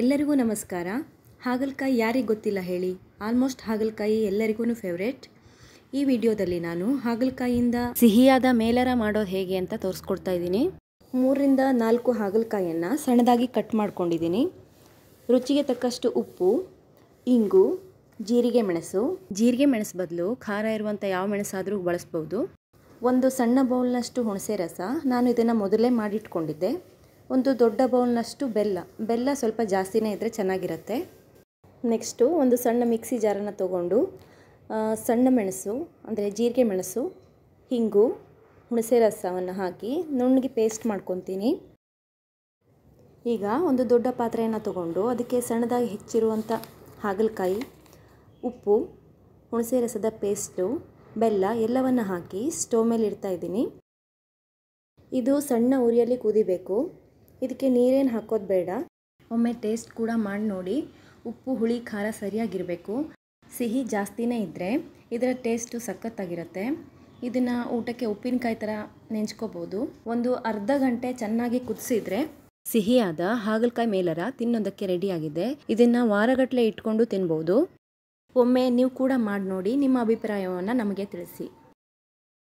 ಎಲ್ಲರಿಗೂ ನಮಸ್ಕಾರ ಹಾಗಲಕಾಯಿ ಯಾರಿಗೆ ಗೊತ್ತಿಲ್ಲ ಹೇಳಿ ಆಲ್ಮೋಸ್ಟ್ ಹಾಗಲಕಾಯಿ ಎಲ್ಲರಿಗೂ ಫೇವ್ರೇಟ್ ಈ ವಿಡಿಯೋದಲ್ಲಿ ನಾನು ಹಾಗಲಕಾಯಿಯಿಂದ ಸಿಹಿಯಾದ ಮೇಲರ ಮಾಡೋದು ಹೇಗೆ ಅಂತ ತೋರಿಸ್ಕೊಡ್ತಾ ಇದ್ದೀನಿ ಮೂರರಿಂದ ನಾಲ್ಕು ಹಾಗಲಕಾಯಿಯನ್ನು ಸಣ್ಣದಾಗಿ ಕಟ್ ಮಾಡ್ಕೊಂಡಿದ್ದೀನಿ ರುಚಿಗೆ ತಕ್ಕಷ್ಟು ಉಪ್ಪು ಇಂಗು ಜೀರಿಗೆ ಮೆಣಸು ಜೀರಿಗೆ ಮೆಣಸು ಬದಲು ಖಾರ ಇರುವಂಥ ಯಾವ ಮೆಣಸಾದರೂ ಬಳಸ್ಬೋದು ಒಂದು ಸಣ್ಣ ಬೌಲ್ನಷ್ಟು ಹುಣಸೆ ರಸ ನಾನು ಇದನ್ನು ಮೊದಲೇ ಮಾಡಿಟ್ಕೊಂಡಿದ್ದೆ ಒಂದು ದೊಡ್ಡ ಬೌಲ್ನಷ್ಟು ಬೆಲ್ಲ ಬೆಲ್ಲ ಸ್ವಲ್ಪ ಜಾಸ್ತಿನೇ ಇದ್ದರೆ ಚೆನ್ನಾಗಿರುತ್ತೆ ನೆಕ್ಸ್ಟು ಒಂದು ಸಣ್ಣ ಮಿಕ್ಸಿ ಜಾರನ್ನ ತಗೊಂಡು ಸಣ್ಣ ಮೆಣಸು ಅಂದರೆ ಜೀರಿಗೆ ಮೆಣಸು ಹಿಂಗು ಹುಣಸೆ ರಸವನ್ನು ಹಾಕಿ ನುಣ್ಣಗೆ ಪೇಸ್ಟ್ ಮಾಡ್ಕೊತೀನಿ ಈಗ ಒಂದು ದೊಡ್ಡ ಪಾತ್ರೆಯನ್ನು ತಗೊಂಡು ಅದಕ್ಕೆ ಸಣ್ಣದಾಗಿ ಹೆಚ್ಚಿರುವಂಥ ಹಾಗಲಕಾಯಿ ಉಪ್ಪು ಹುಣಸೆ ರಸದ ಪೇಸ್ಟು ಬೆಲ್ಲ ಎಲ್ಲವನ್ನು ಹಾಕಿ ಸ್ಟೋವ್ ಮೇಲೆ ಇಡ್ತಾ ಇದ್ದೀನಿ ಇದು ಸಣ್ಣ ಉರಿಯಲ್ಲಿ ಕುದಿಬೇಕು ಇದಕ್ಕೆ ನೀರೇನು ಹಾಕೋದು ಬೇಡ ಒಮ್ಮೆ ಟೇಸ್ಟ್ ಕೂಡ ಮಾಡಿ ನೋಡಿ ಉಪ್ಪು ಹುಳಿ ಖಾರ ಸರಿಯಾಗಿರಬೇಕು ಸಿಹಿ ಜಾಸ್ತಿನೇ ಇದ್ದರೆ ಇದರ ಟೇಸ್ಟು ಸಖತ್ತಾಗಿರುತ್ತೆ ಇದನ್ನು ಊಟಕ್ಕೆ ಉಪ್ಪಿನಕಾಯಿ ಥರ ನೆಂಚ್ಕೋಬೋದು ಒಂದು ಅರ್ಧ ಗಂಟೆ ಚೆನ್ನಾಗಿ ಕುದಿಸಿದ್ರೆ ಸಿಹಿಯಾದ ಹಾಗಲಕಾಯಿ ಮೇಲರ ತಿನ್ನೋದಕ್ಕೆ ರೆಡಿಯಾಗಿದೆ ಇದನ್ನು ವಾರಗಟ್ಟಲೆ ಇಟ್ಕೊಂಡು ತಿನ್ಬೋದು ಒಮ್ಮೆ ನೀವು ಕೂಡ ಮಾಡಿ ನೋಡಿ ನಿಮ್ಮ ಅಭಿಪ್ರಾಯವನ್ನು ನಮಗೆ ತಿಳಿಸಿ